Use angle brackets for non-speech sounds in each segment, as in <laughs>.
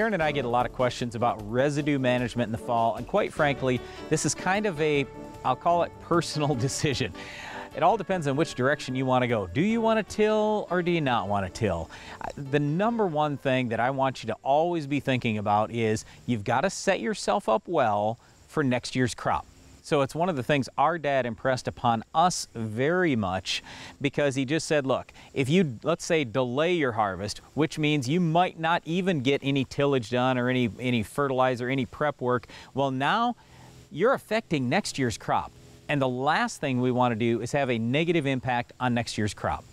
Karen and I get a lot of questions about residue management in the fall, and quite frankly, this is kind of a, I'll call it personal <laughs> decision. It all depends on which direction you want to go. Do you want to till or do you not want to till? The number one thing that I want you to always be thinking about is you've got to set yourself up well for next year's crop. So it's one of the things our dad impressed upon us very much because he just said, look, if you, let's say, delay your harvest, which means you might not even get any tillage done or any, any fertilizer, any prep work, well, now you're affecting next year's crop. And the last thing we want to do is have a negative impact on next year's crop.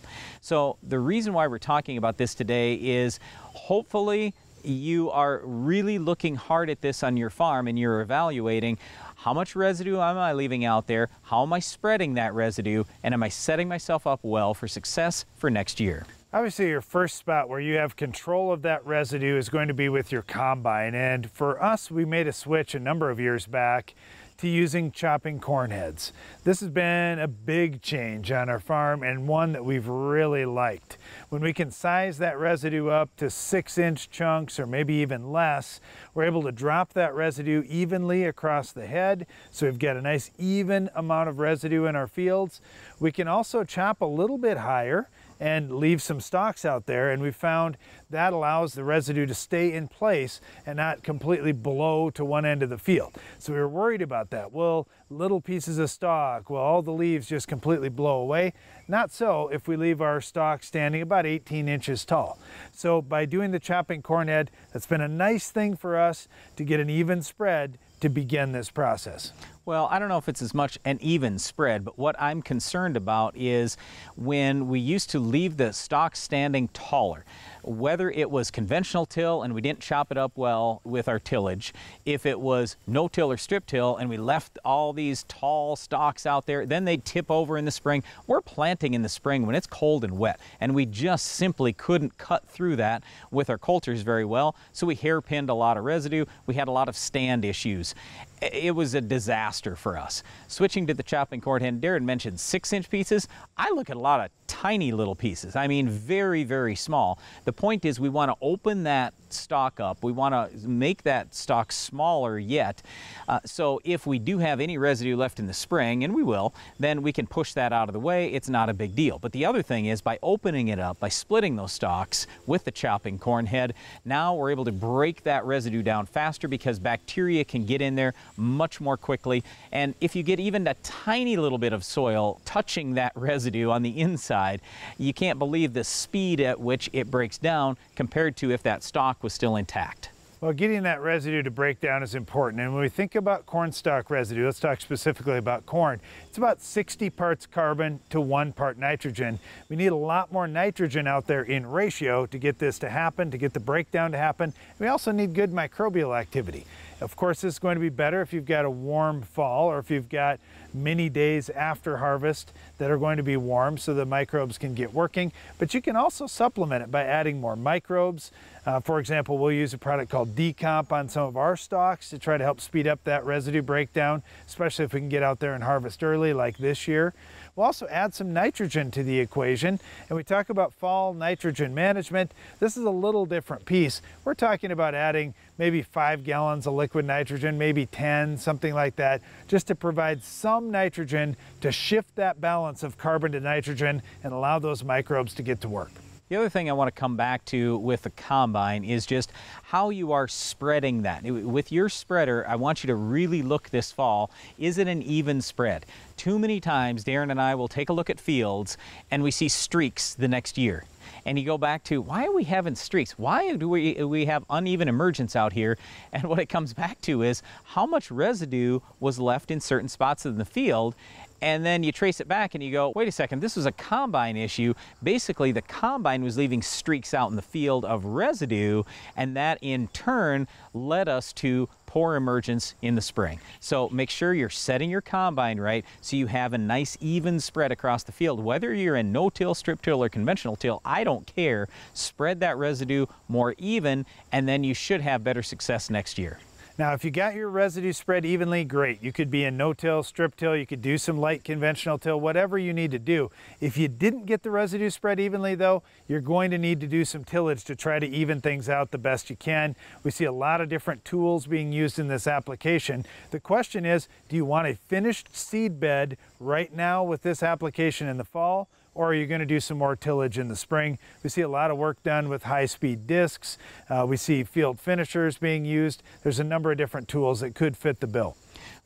So the reason why we're talking about this today is hopefully you are really looking hard at this on your farm and you're evaluating how much residue am I leaving out there? How am I spreading that residue? And am I setting myself up well for success for next year? Obviously, your first spot where you have control of that residue is going to be with your combine. And for us, we made a switch a number of years back to using chopping corn heads. This has been a big change on our farm and one that we've really liked. When we can size that residue up to six inch chunks or maybe even less, we're able to drop that residue evenly across the head. So we've got a nice even amount of residue in our fields. We can also chop a little bit higher and leave some stalks out there. And we found that allows the residue to stay in place and not completely blow to one end of the field. So we were worried about that. Will little pieces of stalk, will all the leaves just completely blow away? Not so if we leave our stalk standing about 18 inches tall. So by doing the chopping corn head, that's been a nice thing for us to get an even spread to begin this process? Well, I don't know if it's as much an even spread, but what I'm concerned about is when we used to leave the stock standing taller whether it was conventional till and we didn't chop it up well with our tillage, if it was no till or strip till and we left all these tall stalks out there, then they tip over in the spring. We're planting in the spring when it's cold and wet, and we just simply couldn't cut through that with our coulters very well, so we hairpinned a lot of residue. We had a lot of stand issues it was a disaster for us. Switching to the chopping cord hand, Darren mentioned six inch pieces. I look at a lot of tiny little pieces. I mean, very, very small. The point is we want to open that stock up. We want to make that stock smaller yet. Uh, so if we do have any residue left in the spring, and we will, then we can push that out of the way. It's not a big deal. But the other thing is by opening it up, by splitting those stalks with the chopping corn head, now we're able to break that residue down faster because bacteria can get in there much more quickly. And if you get even a tiny little bit of soil touching that <laughs> residue on the inside, you can't believe the speed at which it breaks down compared to if that stalk stalk was still intact. Well, getting that residue to break down is important. And when we think about corn stalk residue, let's talk specifically about corn. It's about 60 parts carbon to one part nitrogen. We need a lot more nitrogen out there in ratio to get this to happen, to get the breakdown to happen. We also need good microbial activity. Of course, it's going to be better if you've got a warm fall or if you've got many days after harvest that are going to be warm so the microbes can get working. But you can also supplement it by adding more microbes. Uh, for example, we'll use a product called Decomp on some of our stalks to try to help speed up that residue breakdown, especially if we can get out there and harvest early like this year. We'll also add some nitrogen to the equation. And we talk about fall nitrogen management. This is a little different piece. We're talking about adding maybe five gallons of liquid nitrogen, maybe 10, something like that, just to provide some nitrogen to shift that balance of carbon to nitrogen and allow those microbes to get to work. The other thing I want to come back to with the combine is just how you are spreading that. With your spreader, I want you to really look this fall. Is it an even spread? Too many times, Darren and I will take a look at fields and we see streaks the next year. And you go back to why are we having streaks? Why do we, we have uneven emergence out here? <laughs> And what it comes back to is how much residue was left in certain spots in the field. And then you trace it back and you go, wait a second, this was a combine issue. Basically, the combine was leaving streaks out in the field of residue, and that in turn led us to poor emergence in the spring. So make sure you're setting your combine right so you have a nice even spread across the field. Whether you're in no-till, strip-till, or conventional till, I don't care. Spread that residue more even, and then you should have better success next year. Now, if you got your residue spread evenly, great. You could be in no-till, strip-till, you could do some light conventional till, whatever you need to do. If you didn't get the residue spread evenly though, you're going to need to do some tillage to try to even things out the best you can. We see a lot of different tools being used in this application. The question is, do you want a finished seed bed right now with this application in the fall? or are you going to do some more tillage in the spring? We see a lot of work done with high-speed discs. Uh, we see field finishers being used. There's a number of different tools that could fit the bill.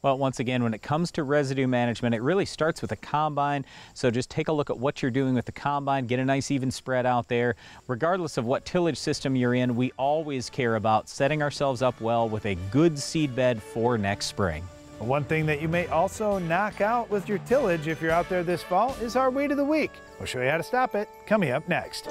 Well, once again, when it comes to residue management, it really starts with a combine. So just take a look at what you're doing with the combine, get a nice even spread out there. Regardless of what tillage system you're in, we always care about setting ourselves up well with a good seed bed for next spring. One thing that you may also knock out with your tillage if you're out there this fall is our weed of the week. We'll show you how to stop it coming up next.